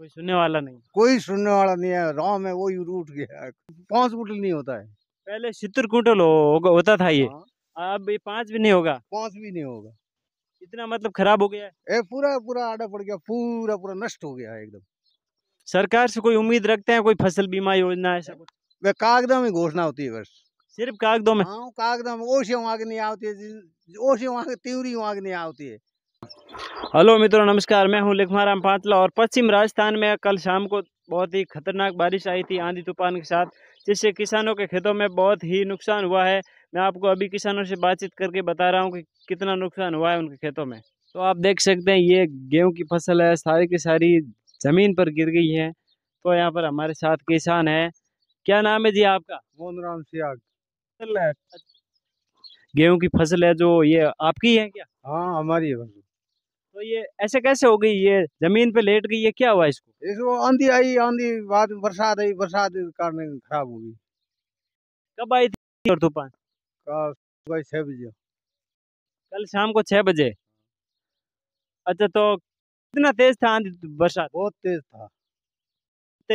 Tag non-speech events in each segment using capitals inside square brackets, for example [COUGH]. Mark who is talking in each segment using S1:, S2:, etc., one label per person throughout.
S1: कोई सुनने वाला नहीं
S2: कोई सुनने वाला नहीं है राम है वो ही रूट गया है पाँच कुंटल नहीं होता है
S1: पहले सितर कुंटल होता था ये
S2: हाँ। अब ये पाँच भी नहीं होगा पाँच भी नहीं होगा इतना मतलब खराब हो गया है पूरा पूरा आड़ा पड़ गया पूरा पूरा नष्ट हो गया है एकदम सरकार
S1: से कोई उम्मीद रखते हैं कोई फसल बीमा योजना ऐसा कुछ वे कागदों में घोषणा होती है बस सिर्फ कागदों में हाँ
S2: कागदों में ओशी वहाँ नहीं आती है ओशी वहाँ तीवरी वहाँ नहीं आती है
S1: हेलो मित्रों नमस्कार मैं हूं लेखमाराम पांचला और पश्चिम राजस्थान में कल शाम को बहुत ही खतरनाक बारिश आई थी आंधी तूफान के साथ जिससे किसानों के खेतों में बहुत ही नुकसान हुआ है मैं आपको अभी किसानों से बातचीत करके बता रहा हूं कि कितना नुकसान हुआ है उनके खेतों में तो आप देख सकते हैं ये गेहूँ की फसल है सारी की सारी ज़मीन पर गिर गई है तो यहाँ पर हमारे साथ किसान है क्या नाम है जी आपका
S2: मोहन राम सियाग
S1: गेहूँ की फसल है जो ये आपकी है क्या हाँ हमारी है तो ये ऐसे कैसे हो गई ये जमीन पे लेट गई ये क्या हुआ इसको
S2: इसको आंधी आई आंधी बाद बरसात आई बरसात कारण खराब हो गई
S1: कब आई थी
S2: और तूफान छह बजे
S1: कल शाम को छह बजे अच्छा तो कितना तेज था आंधी बरसात बहुत तेज था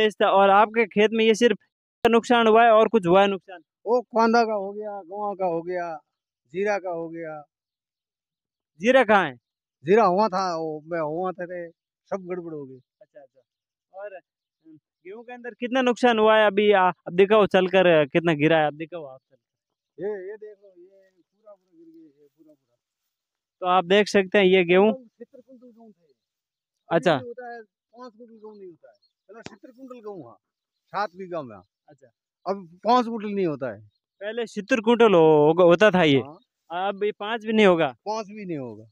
S1: तेज था और आपके खेत में ये सिर्फ नुकसान हुआ है और कुछ हुआ है
S2: नुकसान वो कांदा का हो गया गवा का हो गया जीरा का हो गया जीरा कहाँ है जीरा हुआ था वो मैं हुआ था सब गड़बड़ हो गई अच्छा अच्छा और हम्म, गेहूं के अंदर
S1: कितना नुकसान हुआ है अभी आ, अब दिखाओ चल कर कितना गिरा है अब दिखाओ आप
S2: चल ये ये देख लो ये पूरा पूरा गिर गया है
S1: पूरा पूरा तो आप देख सकते हैं ये गेहूं
S2: सत्तर तो कुंटल गेहूं थे अच्छा होता है पाँच कुंटल गेहूं नहीं होता है पहले सत्तर कुंटल गेहूं हाँ सात बीघा में अच्छा
S1: अब पाँच कुंटल नहीं होता है पहले सत्तर कुंटल होता था ये
S2: हाँ। अब पाँच भी नहीं होगा पाँच भी नहीं होगा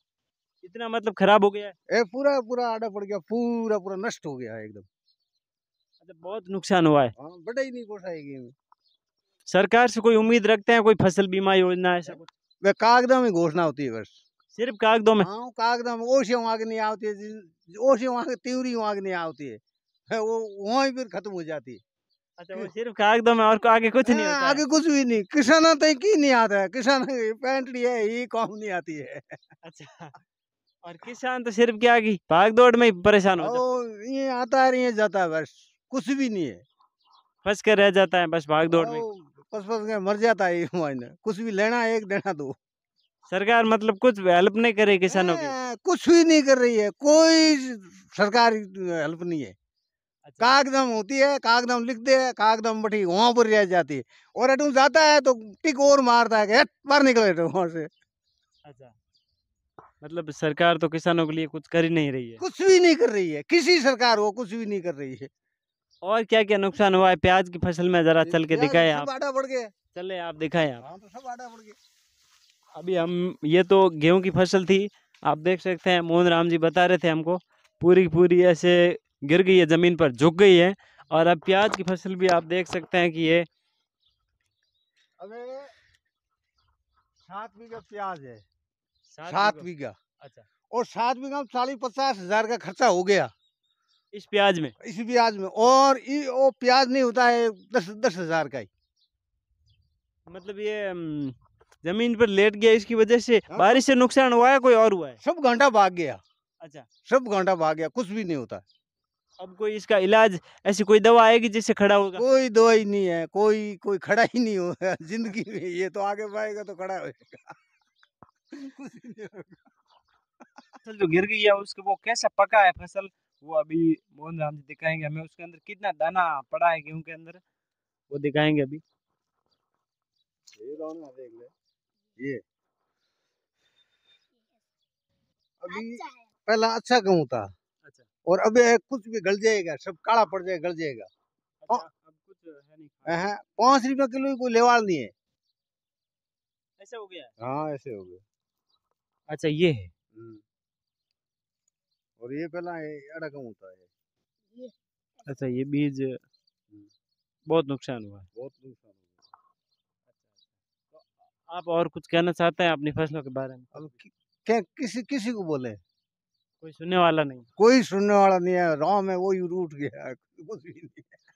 S2: इतना मतलब खराब हो गया है ए, पूरा पूरा आड़ा पड़ गया पूरा पूरा नष्ट हो गया एकदम मतलब बहुत नुकसान हुआ है हाँ, बड़ा ही नहीं पोसाएगी हमें
S1: सरकार से कोई उम्मीद रखते हैं कोई फसल बीमा योजना ऐसा कुछ वे कागदों में घोषणा होती है बस
S2: सिर्फ कागजों में हाँ कागजों में ओसी वहाँ की नहीं आती है ओसी वहाँ की त्यूरी वहाँ की नहीं आती है वो वहाँ ही फिर खत्म हो जाती है अच्छा वो सिर्फ कागजों में और
S1: आगे कुछ नहीं हाँ, होता आगे
S2: कुछ भी नहीं किसान तो की नहीं आता है किसान पैंट है ये काम नहीं आती है अच्छा
S1: और किसान तो सिर्फ क्या की भाग दौड़ में परेशान हो
S2: ये आता रही है जाता है बस कुछ भी नहीं है फंस कर रह जाता है बस भाग दौड़ में फस फस के मर जाता है कुछ भी लेना एक देना दो सरकार मतलब कुछ हेल्प नहीं कर रही किसानों की कुछ भी नहीं कर रही है कोई सरकार हेल्प नहीं है अच्छा। कागदम होती है कागदम लिखते है कागदम बठी वहाँ पर रह जाती है और अटू जाता है तो टिक और मारता है कि मार निकले तो वहाँ से अच्छा
S1: मतलब सरकार तो किसानों के लिए कुछ कर ही नहीं रही है
S2: कुछ भी नहीं कर रही है किसी सरकार वो कुछ भी नहीं कर रही है
S1: और क्या क्या नुकसान हुआ है प्याज की फसल में जरा चल के दिखाए आप आटा
S2: बढ़ गया चले आप दिखाए आप हाँ, तो सब आटा बढ़ गया
S1: अभी हम ये तो गेहूं की फसल थी आप देख सकते हैं मोहन राम जी बता रहे थे हमको पूरी पूरी ऐसे गिर गई है ज़मीन पर झुक गई है और अब प्याज की फसल भी आप देख सकते हैं कि ये
S2: सात बीघा प्याज है सात बीघा अच्छा और सात बीघा में चालीस पचास हजार का खर्चा हो गया इस प्याज में इस प्याज में और वो प्याज नहीं होता है दस दस हजार का ही
S1: मतलब ये जमीन पर लेट गया इसकी वजह से हाँ। बारिश से नुकसान हुआ है कोई और हुआ है सब घंटा भाग गया अच्छा सब घंटा भाग गया कुछ भी नहीं होता अब कोई इसका इलाज ऐसी कोई दवा आएगी जिससे खड़ा होगा कोई दवाई नहीं है कोई कोई खड़ा ही नहीं
S2: होगा [LAUGHS] जिंदगी में ये तो आगे बढ़ेगा तो खड़ा होगा कुछ नहीं
S1: होगा फसल जो गिर गई है उसके वो कैसे पका है फसल वो अभी मोहन राम जी दिखाएंगे हमें उसके अंदर कितना दाना पड़ा है गेहूं के अंदर वो दिखाएंगे अभी
S2: ये ना देख ले ये अभी अच्छा पहला अच्छा गेहूं था अच्छा और अब कुछ भी गल जाएगा सब काला पड़ जाएगा गल जाएगा अच्छा, अब कुछ है नहीं पाँच रुपया किलो कोई लेवाड़ नहीं है ऐसे हो गया हाँ ऐसे हो गया अच्छा हाँ, ये है और ये पहला अड़क होता है
S1: अच्छा ये बीज बहुत नुकसान हुआ
S2: बहुत नुकसान आप अच्छा,
S1: अच्छा। तो और कुछ कहना चाहते हैं अपनी फसलों के बारे में अब कि, क्या
S2: किसी किसी को बोले कोई सुनने वाला नहीं कोई सुनने वाला नहीं है राम है वो वही रूट गया कुछ भी नहीं है